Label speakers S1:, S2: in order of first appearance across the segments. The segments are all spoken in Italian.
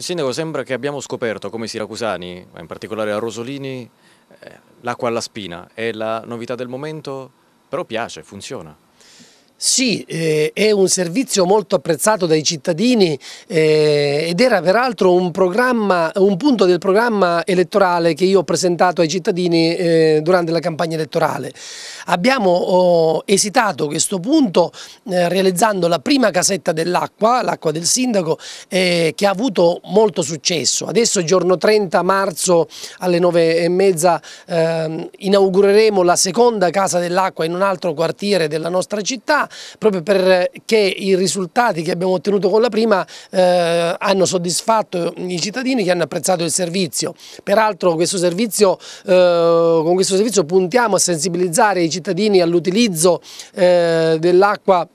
S1: Sindaco, sembra che abbiamo scoperto come i siracusani, ma in particolare a Rosolini, eh, l'acqua alla spina è la novità del momento, però piace, funziona. Sì,
S2: eh, è un servizio molto apprezzato dai cittadini eh, ed era peraltro un, un, punto del programma elettorale che io ho presentato ai cittadini eh, durante la campagna elettorale. Abbiamo oh, esitato questo punto eh, realizzando la prima casetta dell'acqua, l'acqua del sindaco, eh, che ha avuto molto successo. Adesso giorno 30 marzo alle 9 e mezza ehm, inaugureremo la seconda casa dell'acqua in un altro quartiere della nostra città proprio perché i risultati che abbiamo ottenuto con la prima eh, hanno soddisfatto i cittadini che hanno apprezzato il servizio. Peraltro questo servizio, eh, con questo servizio puntiamo a sensibilizzare i cittadini all'utilizzo eh, dell'acqua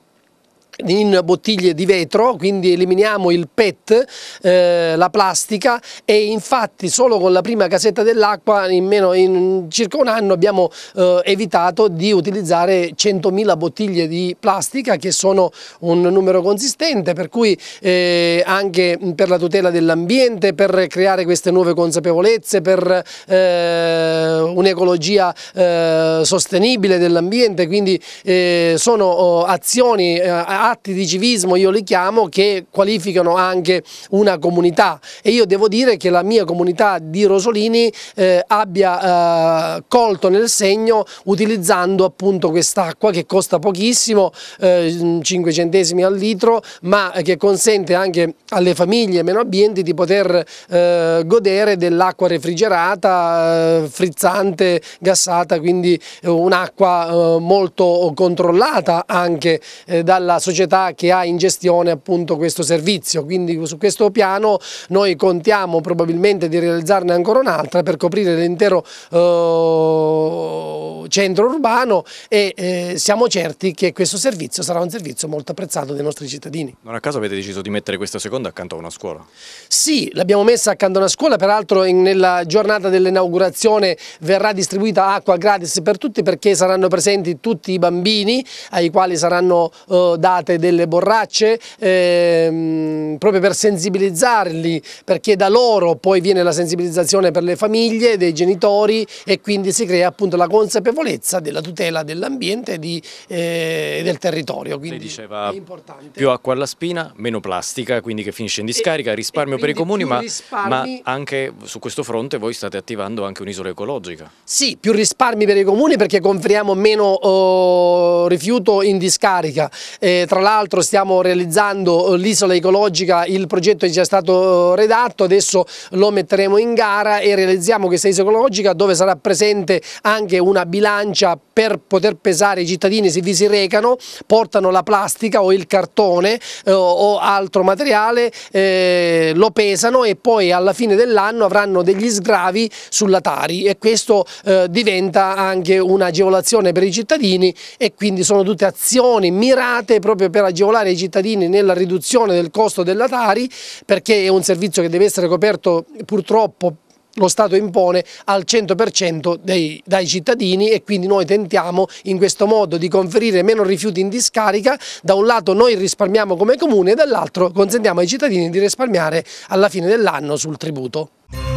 S2: in bottiglie di vetro, quindi eliminiamo il PET, eh, la plastica e infatti solo con la prima casetta dell'acqua in, in circa un anno abbiamo eh, evitato di utilizzare 100.000 bottiglie di plastica che sono un numero consistente per cui eh, anche per la tutela dell'ambiente, per creare queste nuove consapevolezze, per eh, un'ecologia eh, sostenibile dell'ambiente, quindi eh, sono oh, azioni eh, atti di civismo, io li chiamo, che qualificano anche una comunità e io devo dire che la mia comunità di Rosolini eh, abbia eh, colto nel segno utilizzando appunto quest'acqua che costa pochissimo, eh, 5 centesimi al litro, ma che consente anche alle famiglie meno ambienti di poter eh, godere dell'acqua refrigerata, eh, frizzante, gassata, quindi eh, un'acqua molto controllata anche dalla società società che ha in gestione appunto questo servizio, quindi su questo piano noi contiamo probabilmente di realizzarne ancora un'altra per coprire l'intero eh, centro urbano e eh, siamo certi che questo servizio sarà un servizio molto apprezzato dai nostri cittadini.
S1: Non a caso avete deciso di mettere questa seconda accanto a una scuola? Sì,
S2: l'abbiamo messa accanto a una scuola, peraltro in, nella giornata dell'inaugurazione verrà distribuita acqua gratis per tutti perché saranno presenti tutti i bambini ai quali saranno eh, dati comprate delle borracce ehm, proprio per sensibilizzarli, perché da loro poi viene la sensibilizzazione per le famiglie, dei genitori e quindi si crea appunto la consapevolezza della tutela dell'ambiente e eh, del territorio. Quindi
S1: è importante. più acqua alla spina, meno plastica, quindi che finisce in discarica, risparmio per i comuni, ma, risparmi... ma anche su questo fronte voi state attivando anche un'isola ecologica.
S2: Sì, più risparmi per i comuni perché conferiamo meno oh, rifiuto in discarica. Eh, tra tra l'altro stiamo realizzando eh, l'isola ecologica, il progetto è già stato eh, redatto, adesso lo metteremo in gara e realizziamo questa isola ecologica dove sarà presente anche una bilancia per poter pesare i cittadini se vi si recano, portano la plastica o il cartone eh, o altro materiale, eh, lo pesano e poi alla fine dell'anno avranno degli sgravi sulla Tari e questo eh, diventa anche un'agevolazione per i cittadini e quindi sono tutte azioni mirate proprio proprio per agevolare i cittadini nella riduzione del costo della Tari perché è un servizio che deve essere coperto purtroppo lo Stato impone al 100% dei, dai cittadini e quindi noi tentiamo in questo modo di conferire meno rifiuti in discarica, da un lato noi risparmiamo come comune e dall'altro consentiamo ai cittadini di risparmiare alla fine dell'anno
S1: sul tributo.